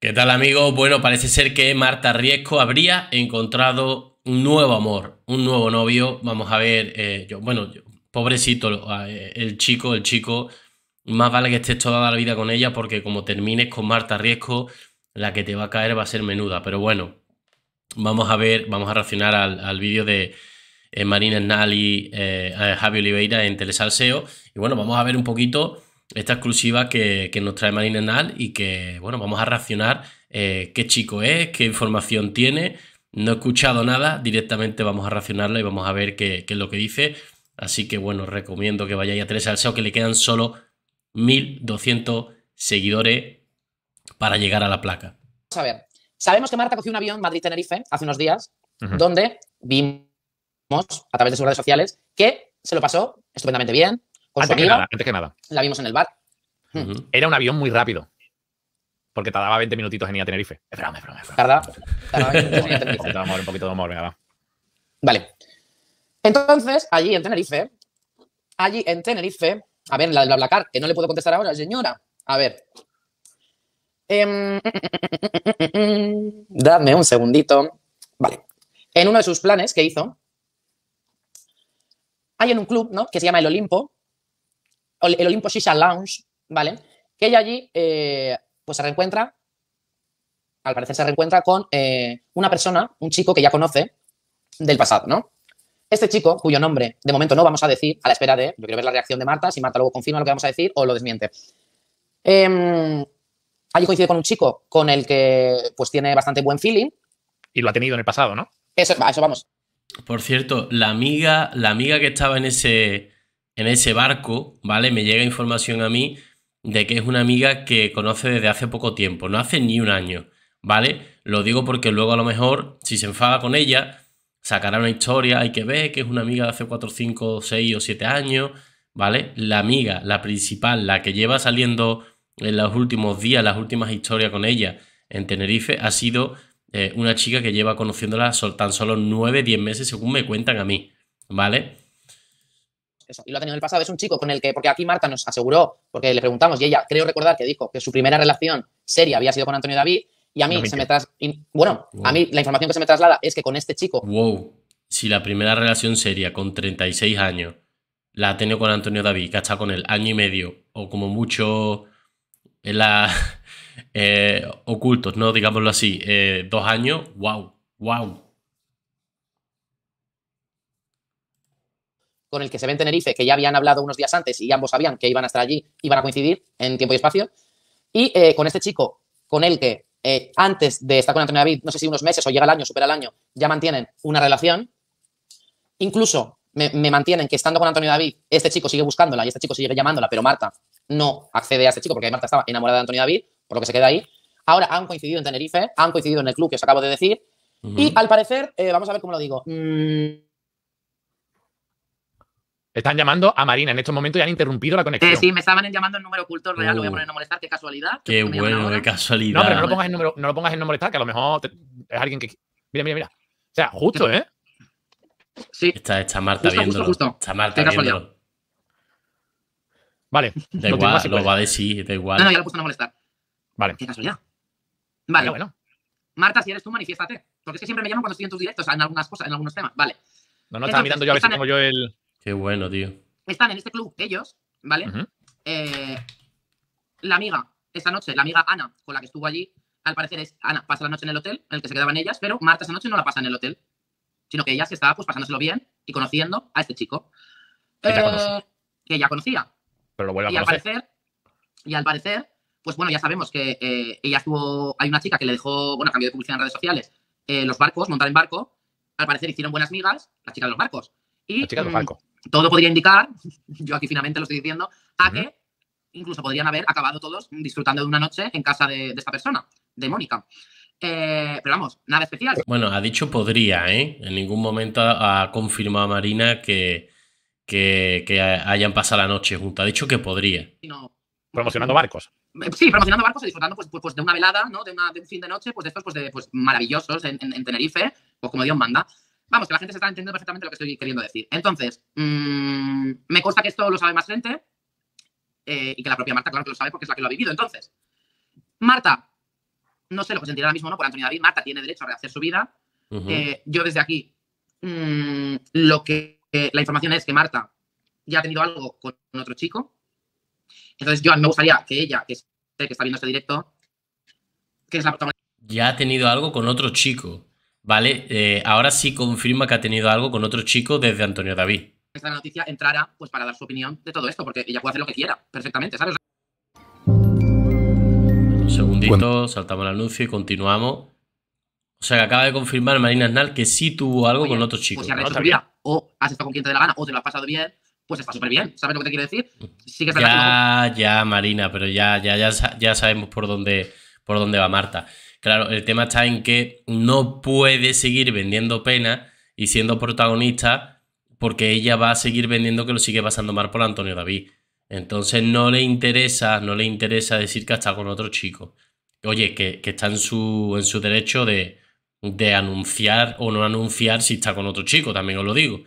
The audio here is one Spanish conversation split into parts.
¿Qué tal amigos? Bueno, parece ser que Marta Riesco habría encontrado un nuevo amor, un nuevo novio. Vamos a ver, eh, yo, bueno, pobrecito eh, el chico, el chico, más vale que estés toda la vida con ella porque como termines con Marta Riesco, la que te va a caer va a ser menuda. Pero bueno, vamos a ver, vamos a reaccionar al, vídeo de eh, Marina Nali, eh, Javi Oliveira en Telesalseo. Y bueno, vamos a ver un poquito esta exclusiva que, nos trae Marina Nal y que, bueno, vamos a racionar eh, qué chico es, qué información tiene. No he escuchado nada, directamente vamos a reaccionarla y vamos a ver qué, es lo que dice. Así que, bueno, recomiendo que vayáis a Teresa Seo que le quedan solo 1200 seguidores para llegar a la placa. A ver, sabemos que Marta cogió un avión Madrid-Tenerife hace unos días, donde vimos a través de sus redes sociales que se lo pasó estupendamente bien, antes, que nada, La vimos en el bar. Mm. Era un avión muy rápido. Porque tardaba 20 minutitos en ir a Tenerife. Espera, espera, espera Un poquito de un Vale. Entonces, allí en Tenerife, allí en Tenerife, a ver, la de Blablacar, que no le puedo contestar ahora, señora. A ver. Eh, dadme un segundito. Vale. En uno de sus planes que hizo, hay en un club, ¿no? Que se llama El Olimpo, el Olympus Lounge, ¿vale? Que ella allí, eh, pues se reencuentra, al parecer se reencuentra con eh, una persona, un chico que ya conoce del pasado, ¿no? Este chico, cuyo nombre de momento no vamos a decir, a la espera de, yo quiero ver la reacción de Marta, si Marta luego confirma lo que vamos a decir o lo desmiente. Em, allí coincide con un chico con el que pues tiene bastante buen feeling. Y lo ha tenido en el pasado, ¿no? Eso, eso vamos. Por cierto, la amiga, la amiga que estaba en ese, en ese barco, ¿vale? Me llega información a mí de que es una amiga que conoce desde hace poco tiempo, no hace ni un año, ¿vale? Lo digo porque luego a lo mejor, si se enfada con ella, sacará una historia, hay que ver que es una amiga de hace 4, 5, 6 o 7 años, ¿vale? La amiga, la principal, la que lleva saliendo en los últimos días, las últimas historias con ella en Tenerife, ha sido eh, una chica que lleva conociéndola tan solo 9, 10 meses, según me cuentan a mí, ¿vale? eso, y lo ha tenido en el pasado, es un chico con el que, porque aquí Marta nos aseguró, porque le preguntamos y ella creo recordar que dijo que su primera relación seria había sido con Antonio David y a mí se me bueno, a mí la información que se me traslada es que con este chico... Wow, si la primera relación seria con 36 años la ha tenido con Antonio David, que ha estado con él año y medio, o como mucho en la... Eh, ocultos, ¿no? Digámoslo así, eh, dos años, wow, wow, con el que se ve en Tenerife, que ya habían hablado unos días antes y ambos sabían que iban a estar allí, iban a coincidir en tiempo y espacio. Y eh, con este chico, con el que eh, antes de estar con Antonio David, no sé si unos meses o llega el año, supera el año, ya mantienen una relación. Incluso me, mantienen que estando con Antonio David, este chico sigue buscándola y este chico sigue llamándola, pero Marta no accede a este chico porque Marta estaba enamorada de Antonio David, por lo que se queda ahí. Ahora han coincidido en Tenerife, han coincidido en el club que os acabo de decir. Y al parecer, eh, vamos a ver cómo lo digo. Mm, están llamando a Marina. En estos momentos ya han interrumpido la conexión. sí, me estaban llamando el número oculto real. lo voy a uh. poner en no molestar. Qué casualidad. Qué bueno, qué casualidad. No, pero no lo pongas en, número, no lo pongas en no molestar, que a lo mejor es alguien que. Mira, mira, mira. O sea, justo, ¿eh? Sí. Está, está Marta viendo. viéndolo. Está Marta viendo. Vale. Da igual, pues. lo va a decir, da igual. No, no, ya lo he puesto en no molestar. Vale. Qué casualidad. Vale. Ah, bueno, Marta, si eres tú, manifiéstate. Porque es que siempre me llaman cuando estoy en tus directos, en algunas cosas, en algunos temas. Vale. No, no, estaba mirando yo a ver si tengo yo el bueno, tío. Están en este club ellos, ¿vale? Eh, la amiga, esta noche, la amiga Ana, con la que estuvo allí, al parecer es Ana, pasa la noche en el hotel en el que se quedaban ellas, pero Marta esa noche no la pasa en el hotel, sino que ella se estaba pues pasándoselo bien y conociendo a este chico. Que, eh, que ella conocía. Pero lo vuelve a y Al parecer, y al parecer, pues bueno, ya sabemos que eh, ella estuvo. Hay una chica que le dejó, bueno, cambio de publicidad en redes sociales, los barcos, montar en barco. Al parecer hicieron buenas migas, la chica de los barcos. Y, la chica de los mm, barcos. Todo podría indicar, yo aquí finalmente lo estoy diciendo, a que incluso podrían haber acabado todos disfrutando de una noche en casa de, esta persona, de Mónica. Eh, pero vamos, nada especial. Bueno, ha dicho podría, ¿eh? En ningún momento ha confirmado Marina que, que, hayan pasado la noche juntos. Ha dicho que podría. Promocionando barcos. Eh, sí, promocionando barcos y disfrutando pues, pues, pues de una velada, ¿no? De, un fin de noche, pues de estos maravillosos en, en Tenerife, pues como Dios manda. Vamos, que la gente se está entendiendo perfectamente lo que estoy queriendo decir. Entonces, mm, me consta que esto lo sabe más gente eh, y que la propia Marta, claro que lo sabe porque es la que lo ha vivido. Entonces, Marta, no sé lo que sentirá ahora mismo, ¿no? Por Antonio David, Marta tiene derecho a rehacer su vida. Eh, yo desde aquí, mm, lo que eh, la información es que Marta ya ha tenido algo con otro chico. Entonces, yo me gustaría que ella, que sé que está viendo este directo, que es la protagonista. Ya ha tenido algo con otro chico. ¿vale? Eh, ahora sí confirma que ha tenido algo con otro chico desde Antonio David. Esta noticia entrará pues para dar su opinión de todo esto, porque ella puede hacer lo que quiera perfectamente, ¿sabes? Un segundito, saltamos el anuncio y continuamos. O sea, que acaba de confirmar Marina Arnal que sí tuvo algo con otro chico. Pues, o has estado con quien te dé la gana, o te lo has pasado bien, pues está súper bien. ¿Sabes lo que te quiero decir? Sí que ya, ya, Marina, pero ya, ya, ya, ya sabemos por dónde, por dónde va Marta. Claro, el tema está en que no puede seguir vendiendo pena y siendo protagonista porque ella va a seguir vendiendo que lo sigue pasando mal por Antonio David. Entonces no le interesa, no le interesa decir que está con otro chico. Oye, que, está en su, en su derecho de, anunciar o no anunciar si está con otro chico, también os lo digo.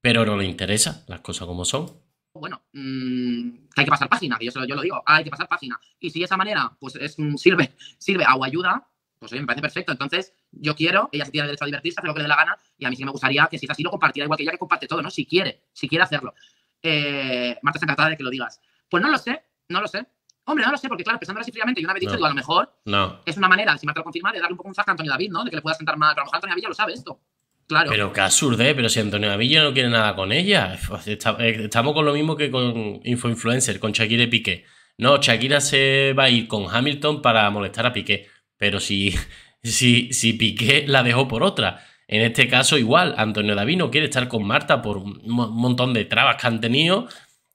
Pero no le interesa, las cosas como son. Bueno, mm, hay que pasar página, que yo, yo, lo digo, hay que pasar página. Y si de esa manera pues mm, sirve, sirve o ayuda, pues me parece perfecto. Entonces, yo quiero, ella se tiene derecho a divertirse, hacer lo que le dé la gana, y a mí sí me gustaría que si es así lo compartiera igual que ella que comparte todo, ¿no? Si quiere, si quiere hacerlo. Eh, Marta está encantada de que lo digas. Pues no lo sé, no lo sé. Hombre, no lo sé, porque claro, pensando así fríamente, yo una vez dicho, a lo mejor es una manera, si Marta lo confirma, de darle un poco un zaje a Antonio David, ¿no? De que le pueda sentar mal. Pero a lo mejor Antonio David ya lo sabe esto. Claro. Pero qué absurdo, ¿eh? Pero si Antonio David no quiere nada con ella. Eh, estamos con lo mismo que con Info Influencer, con Shakira y Piqué. No, Shakira se va a ir con Hamilton para molestar a Piqué. Pero si, si, si Piqué la dejó por otra. En este caso, igual, Antonio David no quiere estar con Marta por un montón de trabas que han tenido,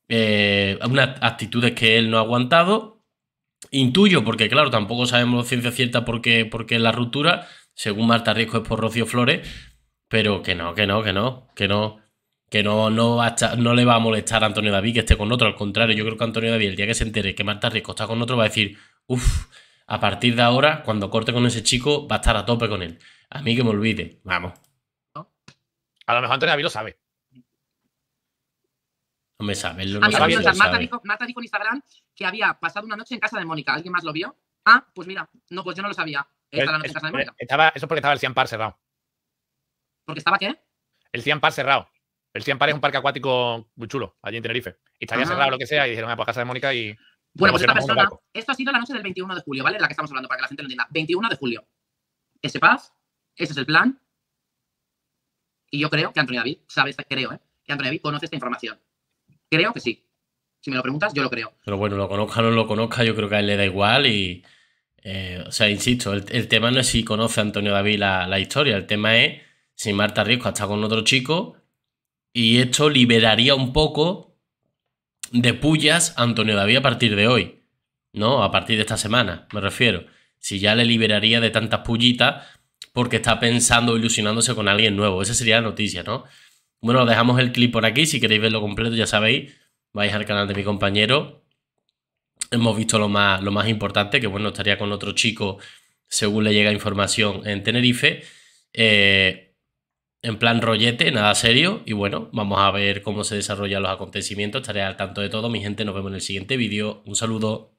eh, unas actitudes que él no ha aguantado. Intuyo, porque claro, tampoco sabemos ciencia cierta por qué, porque la ruptura, según Marta Riesco, es por Rocío Flores, pero que no, que no, que no, que no, que no, no, va no le va a molestar a Antonio David que esté con otro. Al contrario, yo creo que Antonio David, el día que se entere que Marta Riesco está con otro, va a decir, uff, a partir de ahora, cuando corte con ese chico, va a estar a tope con él. A mí que me olvide, vamos. A lo mejor Antonio David lo sabe. Ah, no me sabe, lo, Marta, Dijo, en Instagram que había pasado una noche en casa de Mónica. ¿Alguien más lo vio? Ah, pues mira, no, pues yo no lo sabía. Estaba eso porque estaba el Cian Par cerrado. ¿Porque estaba qué? El Cian Par cerrado. El Cian Par es un parque acuático muy chulo, allí en Tenerife. Y estaría cerrado lo que sea, y dijeron, ah, pues a casa de Mónica y bueno, pues esta persona, esto ha sido la noche del 21 de julio, ¿vale? la que estamos hablando, para que la gente lo entienda. 21 de julio. Ese paz, ese es el plan. Y yo creo que Antonio David, creo, ¿eh? Que Antonio David conoce esta información. Creo que sí. Si me lo preguntas, yo lo creo. Pero bueno, lo conozca o no lo conozca, yo creo que a él le da igual y... Eh, o sea, insisto, el, tema no es si conoce Antonio David la, la, historia, el tema es si Marta Riesco está con otro chico y esto liberaría un poco de pullas Antonio David a partir de hoy, ¿no? A partir de esta semana, me refiero. Si ya le liberaría de tantas pullitas porque está pensando, o ilusionándose con alguien nuevo. Esa sería la noticia, ¿no? Bueno, dejamos el clip por aquí. Si queréis verlo completo, ya sabéis, vais al canal de mi compañero. Hemos visto lo más, lo más importante, que bueno, estaría con otro chico según le llega información en Tenerife. Eh, en plan rollete, nada serio. Y bueno, vamos a ver cómo se desarrollan los acontecimientos. Estaré al tanto de todo. Mi gente, nos vemos en el siguiente vídeo. Un saludo.